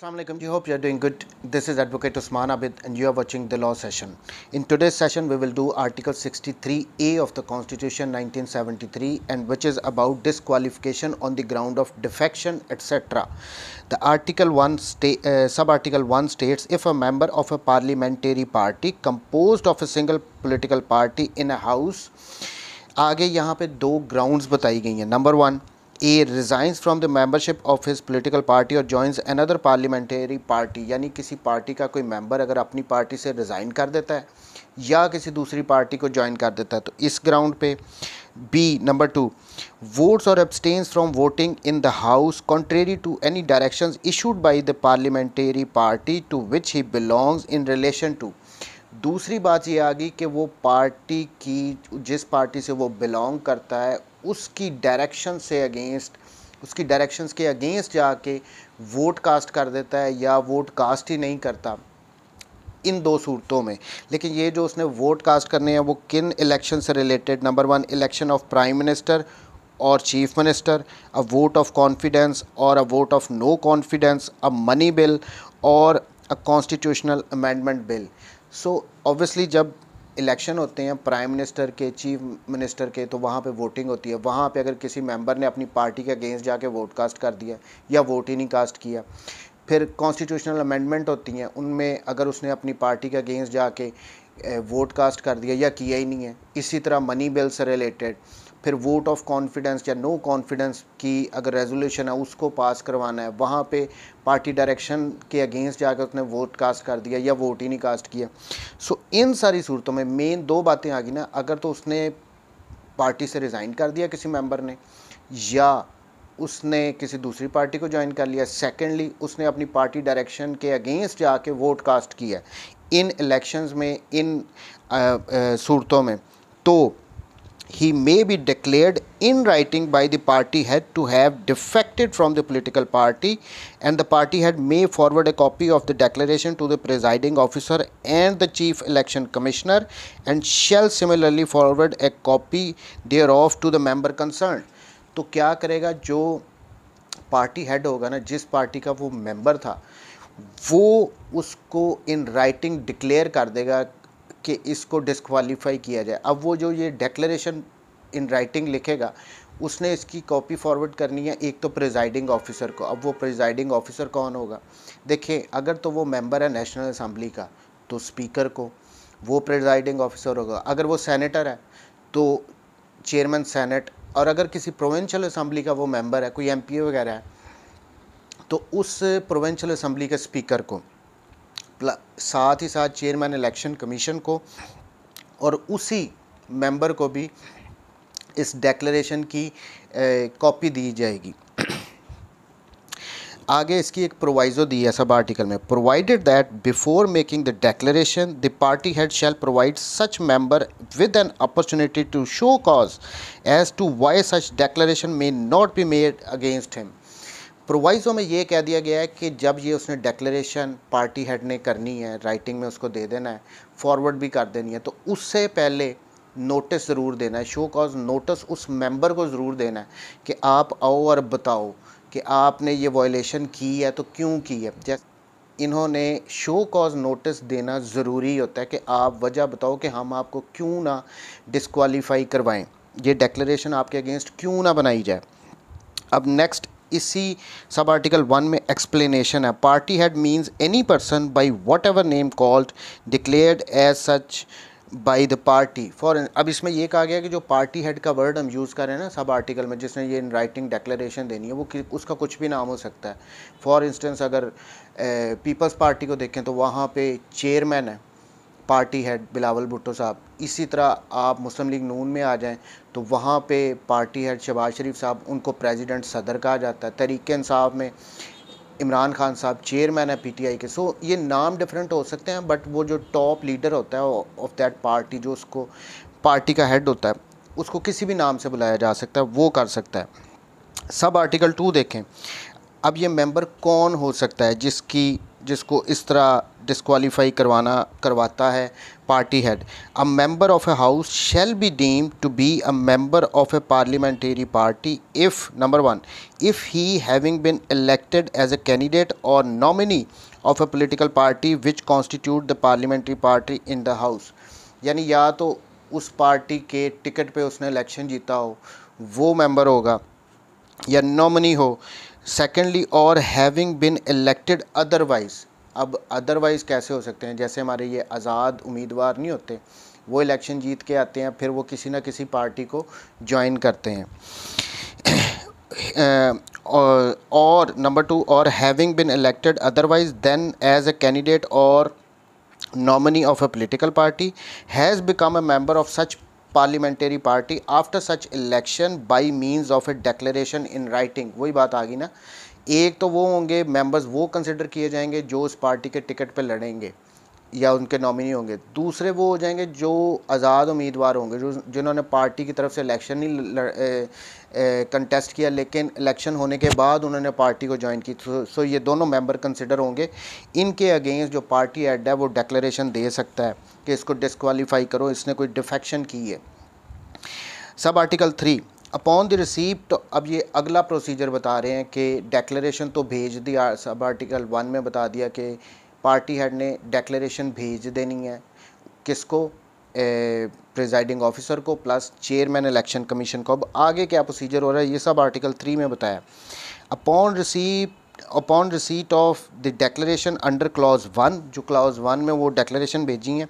Assalamualaikum. alaikum. We hope you are doing good. This is Advocate Usman Abid and you are watching The Law Session. In today's session, we will do Article 63A of the Constitution 1973 and which is about disqualification on the ground of defection, etc. The Article 1 uh, sub-article 1 states if a member of a parliamentary party composed of a single political party in a house, आगे यहाँ पे दो grounds बताई गई हैं Number one. A resigns from the membership of his political party और joins another parliamentary party यानी किसी पार्टी का कोई मेंबर अगर अपनी पार्टी से रिज़ाइन कर देता है या किसी दूसरी पार्टी को ज्वाइन कर देता है तो इस ग्राउंड पे B number two votes or abstains from voting in the house contrary to any directions issued by the parliamentary party to which he belongs in relation to दूसरी बात ये आ गई कि वो पार्टी की जिस पार्टी से वो बिलोंग करता है उसकी डायरेक्शन से अगेंस्ट उसकी डायरेक्शंस के अगेंस्ट जाके वोट कास्ट कर देता है या वोट कास्ट ही नहीं करता इन दो सूरतों में लेकिन ये जो उसने वोट कास्ट करने हैं वो किन इलेक्शन से related number one election of prime minister or chief minister a vote of confidence or a vote of no confidence a money bill or a constitutional amendment bill so obviously जब election होते हैं prime minister के chief minister के तो वहाँ पे voting होती है वहाँ पे अगर किसी मेंबर ने अपनी पार्टी के अगेंस्ट जाके वोट कास्ट कर दिया या वोट ही नहीं कास्ट किया फिर कॉन्स्टिट्यूशनल अमेंडमेंट होती हैं उनमें अगर उसने अपनी पार्टी के अगेंस्ट जाके वोट कास्ट कर दिया या किया ही नहीं है इसी तरह मनी बिल से रिलेटेड फिर वोट ऑफ कॉन्फिडेंस या नो कॉन्फिडेंस की अगर रेजोल्यूशन है उसको पास करवाना है वहाँ पे पार्टी डायरेक्शन के अगेंस्ट जाकर उसने वोट कास्ट कर दिया या वोट ही नहीं कास्ट किया सो so, इन सारी सूरतों में मेन दो बातें आ गई ना अगर तो उसने पार्टी से रिज़ाइन कर दिया किसी मेंबर ने या उसने किसी दूसरी पार्टी को ज्वाइन कर लिया सेकेंडली उसने अपनी पार्टी डायरेक्शन के अगेंस्ट जाके वोट कास्ट किया इन इलेक्शंस में इन सूरतों में तो he may be declared in writing by the party head to have defected from the political party and the party head may forward a copy of the declaration to the presiding officer and the chief election commissioner and shall similarly forward a copy thereof to the member concerned to kya karega jo party head hoga na jis party ka wo member tha wo usko in writing declare kar dega कि इसको disqualify किया जाए अब वो जो ये declaration in writing लिखेगा उसने इसकी कॉपी फॉरवर्ड करनी है एक तो प्रिजाइडिंग ऑफिसर को अब वो प्रिजाइडिंग ऑफिसर कौन होगा देखिए अगर तो वो मेंबर है नेशनल असम्बली का तो स्पीकर को वो प्रिजाइडिंग ऑफिसर होगा अगर वो सेनेटर है तो चेयरमैन सेनेट और अगर किसी प्रोवेंशल असम्बली का वो मेंबर है कोई एमपीए वगैरह है तो उस प्रोवेंशल असम्बली के स्पीकर को साथ ही साथ चेयरमैन इलेक्शन कमीशन को और उसी मेंबर को भी इस डेक्लेशन की कॉपी दी जाएगी आगे इसकी एक प्रोवाइजो दी है सब आर्टिकल में provided that before making the declaration the party head shall provide such member with an opportunity to show cause as to why such declaration may not be made against him प्रोवाइज़ों में ये कह दिया गया है कि जब ये उसने डेक्लेशन पार्टी हेड ने करनी है राइटिंग में उसको दे देना है फॉरवर्ड भी कर देनी है तो उससे पहले नोटिस ज़रूर देना है शो कॉज नोटिस उस मेंबर को ज़रूर देना है कि आप आओ और बताओ कि आपने ये वॉयलेशन की है तो क्यों की है जैसे इन्होंने शो कॉज नोटिस देना ज़रूरी होता है कि आप वजह बताओ कि हम आपको क्यों ना डिसक्वालीफाई करवाएं ये डेक्लेशन आपके अगेंस्ट क्यों ना बनाई जाए अब नेक्स्ट इसी सब आर्टिकल वन में एक्सप्लेनेशन है party head means any person by whatever name called declared as such by the party for अब इसमें यह कहा गया कि जो पार्टी हेड का वर्ड हम यूज़ कर रहे हैं ना सब आर्टिकल में जिसने ये इन राइटिंग डेक्लेशन देनी है वो उसका कुछ भी नाम हो सकता है फॉर इंस्टेंस अगर पीपल्स पार्टी को देखें तो वहाँ पर चेयरमैन है पार्टी हेड बिलावल भुट्टो साहब इसी तरह आप मुस्लिम लीग नून में आ जाएं तो वहाँ पे पार्टी हेड शबाज शरीफ साहब उनको प्रेसिडेंट सदर कहा जाता है तरीके इंसाफ में इमरान खान साहब चेयरमैन है पीटीआई के सो ये नाम डिफरेंट हो सकते हैं बट वो जो टॉप लीडर होता है ऑफ दैट पार्टी जो उसको पार्टी का हेड होता है उसको किसी भी नाम से बुलाया जा सकता है वो कर सकता है सब आर्टिकल टू देखें अब ये मेम्बर कौन हो सकता है जिसकी जिसको इस तरह डिस्कवालीफाई करवाना करवाता है party head a member of a house shall be deem to be a member of a parliamentary party if number one if he having been elected as a candidate or nominee of a political party which constitute the parliamentary party in the house यानी या तो उस party के ticket पे उसने election जीता हो वो मेंबर होगा या नॉमिनी हो secondly or having been elected otherwise अब अदरवाइज़ कैसे हो सकते हैं जैसे हमारे ये आज़ाद उम्मीदवार नहीं होते वो इलेक्शन जीत के आते हैं फिर वो किसी ना किसी पार्टी को ज्वाइन करते हैं और, number two or having been elected otherwise than as a candidate or nominee of a political party has become a member of such parliamentary party after such election by means of a declaration in writing वही बात आ गई ना एक तो वो होंगे members वो consider किए जाएंगे जो उस पार्टी के टिकट पर लड़ेंगे या उनके नॉमिनी होंगे दूसरे वो हो जाएंगे जो आज़ाद उम्मीदवार होंगे जो जिन्होंने पार्टी की तरफ से इलेक्शन नहीं कंटेस्ट किया लेकिन इलेक्शन होने के बाद उन्होंने पार्टी को ज्वाइन की सो, तो, सो ये दोनों मेंबर कंसिडर होंगे इनके अगेंस्ट जो पार्टी एड है वो डेक्लेशन दे सकता है कि इसको डिसकवालीफाई करो इसने कोई डिफेक्शन की है sub article three upon the receipt तो अब ये अगला प्रोसीजर बता रहे हैं कि डेक्लेशन तो भेज दिया सब आर्टिकल वन में बता दिया कि पार्टी हेड ने डेक्लेशन भेज देनी है किसको प्रिजाइडिंग ऑफिसर को प्लस चेयरमैन इलेक्शन कमीशन को अब आगे क्या प्रोसीजर हो रहा है ये सब आर्टिकल थ्री में बताया upon receive upon receipt of the declaration under clause one जो क्लॉज वन में वो डेक्लेशन भेजी है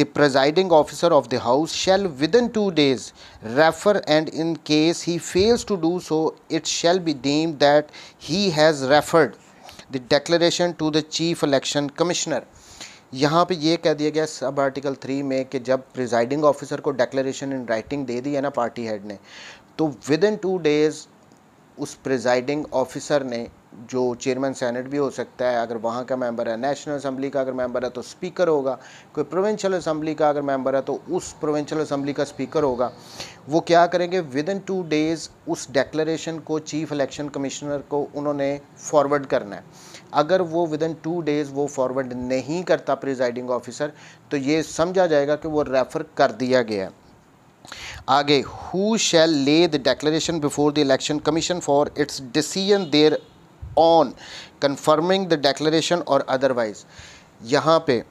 the presiding officer of the house shall within two days refer and in case he fails to do so it shall be deem that he has referred the declaration to the chief election commissioner यहाँ पे ये कह दिया गया सब article three में कि जब प्रिजाइडिंग ऑफिसर को डेक्लेशन इन राइटिंग दे दी है ना पार्टी हेड ने तो विद इन टू डेज़ उस प्रिजाइडिंग ऑफिसर ने जो चेयरमैन सेनेट भी हो सकता है अगर वहाँ का मेंबर है नेशनल असम्बली का अगर मेंबर है तो स्पीकर होगा कोई प्रोविंशियल असम्बली का अगर मेंबर है तो उस प्रोविंशियल असम्बली का स्पीकर होगा वो क्या करेंगे विद इन टू डेज़ उस डेक्लरेशन को चीफ इलेक्शन कमिश्नर को उन्होंने फॉरवर्ड करना है अगर वो विद इन टू डेज़ वो फॉरवर्ड नहीं करता प्रिजाइडिंग ऑफिसर तो ये समझा जाएगा कि वो रेफ़र कर दिया गया है आगे who shall lay the declaration before the election commission for its decision thereon confirming the declaration or otherwise यहाँ पे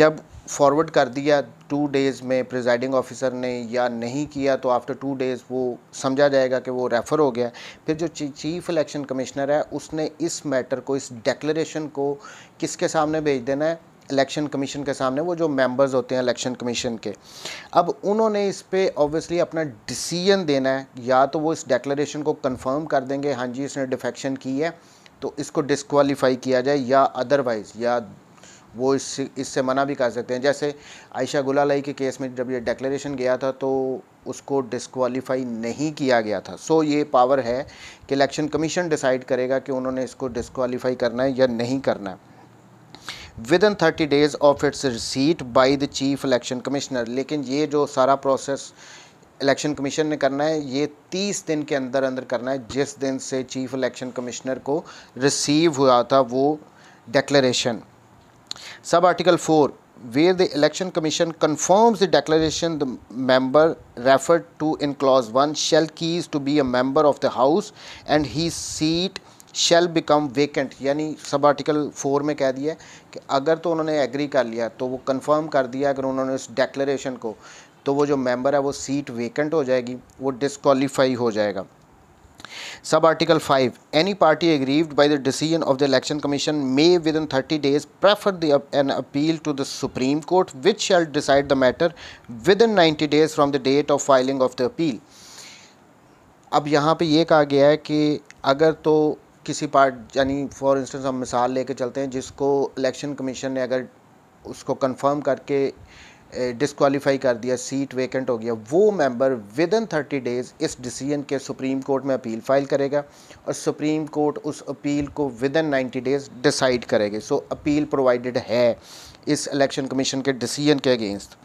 जब फॉरवर्ड कर दिया टू डेज़ में प्रिजाइडिंग ऑफिसर ने या नहीं किया तो आफ्टर टू डेज़ वो समझा जाएगा कि वो रेफ़र हो गया फिर जो चीफ इलेक्शन कमिश्नर है उसने इस मैटर को इस डेक्लेशन को किसके सामने भेज देना है इलेक्शन कमीशन के सामने वो जो मेंबर्स होते हैं इलेक्शन कमीशन के अब उन्होंने इस पर ऑब्वियसली अपना डिसीजन देना है या तो वो इस डेक्लेशन को कन्फर्म कर देंगे हाँ जी इसने डिफेक्शन की है तो इसको डिसक्वालीफाई किया जाए या अदरवाइज़ या वो इस इससे मना भी कर सकते हैं जैसे आयशा गुलालाई के केस में जब ये डेक्लेशन गया था तो उसको डिसक्वालीफाई नहीं किया गया था सो ये पावर है कि इलेक्शन कमीशन डिसाइड करेगा कि उन्होंने इसको डिसक्वालीफाई करना है या नहीं करना है within thirty days of its receipt by the chief election commissioner लेकिन ये जो सारा प्रोसेस इलेक्शन कमीशन ने करना है ये तीस दिन के अंदर अंदर करना है जिस दिन से चीफ इलेक्शन कमिश्नर को रिसीव हुआ था वो declaration sub article four where the election commission confirms the declaration the member refer to in clause one shall cease to be a member of the house and his seat shall become vacant यानी sub article four में कह दिया कि अगर तो उन्होंने agree कर लिया तो वो कन्फर्म कर दिया अगर उन्होंने उस डेक्लेशन को तो वो जो मेंबर है वो सीट वेकेंट हो जाएगी वो डिसक्वालीफाई हो जाएगा sub article five any party aggrieved by the decision of the election commission may within thirty days prefer the an appeal to the supreme court which shall decide the matter within ninety days from the date of filing of the appeal अब यहाँ पे ये कहा गया है कि अगर तो किसी पार्ट यानी फॉर इंस्टेंस हम मिसाल लेके चलते हैं जिसको इलेक्शन कमीशन ने अगर उसको कंफर्म करके डिसक्वालीफाई कर दिया सीट वेकेंट हो गया वो member within thirty days इस डिसीजन के सुप्रीम कोर्ट में अपील फाइल करेगा और सुप्रीम कोर्ट उस अपील को within ninety days decide करेगी सो अपील प्रोवाइडेड है इस इलेक्शन कमीशन के डिसीजन के against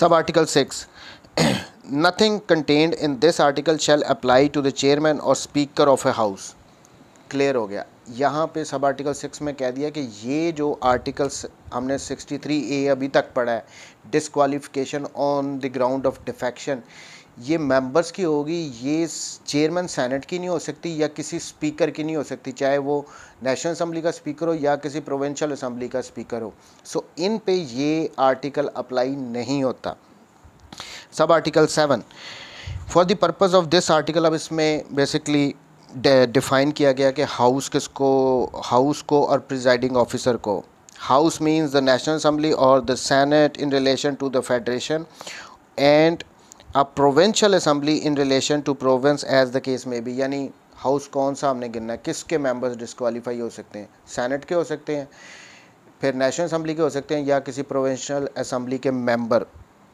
sub article six nothing contained in this article shall apply to the chairman or speaker of a house clear हो गया यहाँ पे सब आर्टिकल सिक्स में कह दिया कि ये जो आर्टिकल्स हमने 63 ए अभी तक पढ़ा है disqualification on the ground of defection ये मेंबर्स की होगी ये चेयरमैन सेनेट की नहीं हो सकती या किसी स्पीकर की नहीं हो सकती चाहे वो नेशनल असम्बली का स्पीकर हो या किसी प्रोविंशियल असम्बली का स्पीकर हो सो so, इन पे ये आर्टिकल अप्लाई नहीं होता sub article seven for the purpose of this article अब इसमें बेसिकली डिफ़ाइन किया गया कि हाउस किसको हाउस को और प्रिजाइडिंग ऑफिसर को house means the national assembly or the senate in relation to the federation and a provincial assembly in relation to province as the case में भी यानी हाउस कौन सा हमने गिनना है किसके मेंबर्स डिसक्वालीफाई हो सकते हैं सेनेट के हो सकते हैं फिर नेशनल असम्बली के हो सकते हैं या किसी प्रोवेंशल असम्बली के मेंबर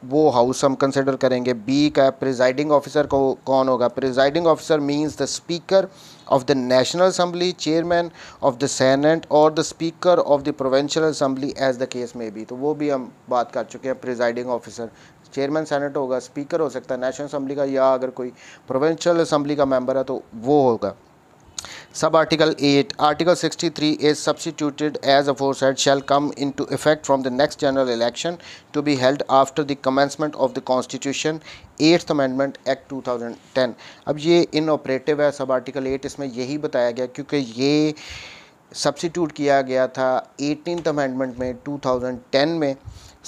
वो हाउस हम कंसिडर करेंगे बी का प्रिजाइडिंग ऑफिसर को कौन होगा presiding officer means the speaker of the national assembly chairman of the senate or the speaker of the provincial assembly as the case में भी तो वो भी हम बात कर चुके हैं प्रिजाइडिंग ऑफिसर चेयरमैन सैनट होगा स्पीकर हो सकता है नेशनल असम्बली का या अगर कोई प्रोवेंशल असम्बली का मेम्बर है तो वो होगा sub article eight article sixty three is substituted as aforesaid shall come into effect from the next general election to be held after the commencement of the constitution eighth amendment act two thousand ten अब ये इन operative है sub article eight इसमें यही बताया गया क्योंकि ये substitute किया गया था एटीन अमेंडमेंट में टू थाउजेंड टेन में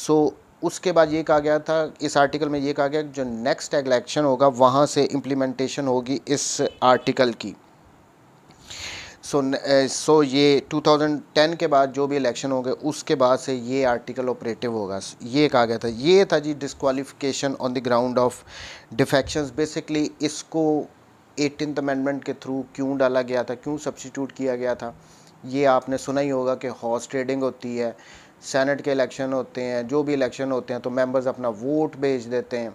सो so, उसके बाद ये कहा गया था इस आर्टिकल में ये कहा गया जो नेक्स्ट इलेक्शन होगा वहाँ से इम्प्लीमेंटेशन होगी इस आर्टिकल की सो सो eh, ये 2010 के बाद जो भी इलेक्शन हो गए उसके बाद से ये आर्टिकल ऑपरेटिव होगा ये कहा गया था ये था जी disqualification on the ground of defection basically इसको एटीन अमेंडमेंट के थ्रू क्यों डाला गया था क्यों सब्सटीट्यूट किया गया था ये आपने सुना ही होगा कि हॉर्स ट्रेडिंग होती है सेनेट के इलेक्शन होते हैं जो भी इलेक्शन होते हैं तो मेंबर्स अपना वोट भेज देते हैं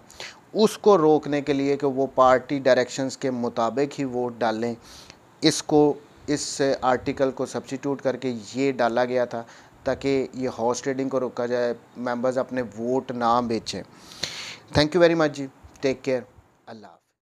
उसको रोकने के लिए कि वो पार्टी डायरेक्शंस के मुताबिक ही वोट डालें इसको इस आर्टिकल को सब्सिट्यूट करके ये डाला गया था ताकि ये हॉर्स ट्रेडिंग को रोका जाए मेंबर्स अपने वोट ना बेचें थैंक यू वेरी मच जी टेक केयर अल्लाह